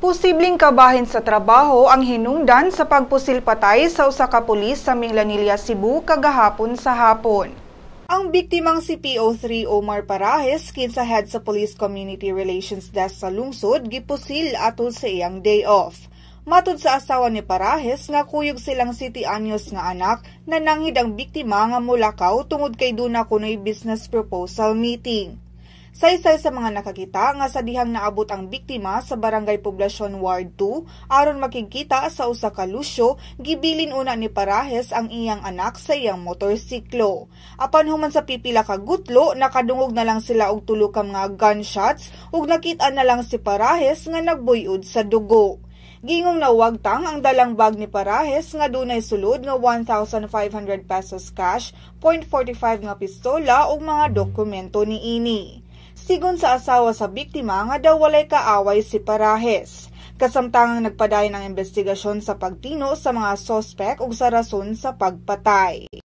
Posibleng kabahin sa trabaho ang hinungdan sa pagpusilpatay sa usa ka pulis sa Minglanilla, Cebu kagahapon sa hapon. Ang biktimang si PO3 Omar Parajes kinsa head sa Police Community Relations Desk sa lungsod gipusil atol sa iyang day off. Matod sa asawa ni Parajes nga kuyog silang city anyos nga anak na nanghid ang biktima nga mulakaw tungod kay duna kunoy business proposal meeting. Saysay sa mga nakakita nga sa dihang naabot ang biktima sa Barangay Poblasyon Ward 2 aron makikita sa usa ka lusyo gibilin una ni Parahes ang iyang anak sa iyang motorsiklo. Apan human sa pipila ka gutlo nakadungog na lang sila og tulo ka mga gunshots ug nakita na lang si Parahes nga nagboyod sa dugo. Gingong nawagtang ang dalang bag ni Parahes nga dunay sulod nga 1,500 pesos cash, .45 nga pistola ug mga dokumento ni ini. Sigon sa asawa sa biktima nga daw walay kaaway si Parahes. Kasamtangang nagpadayon ang investigasyon sa pagtino sa mga sospek ug sa rason sa pagpatay.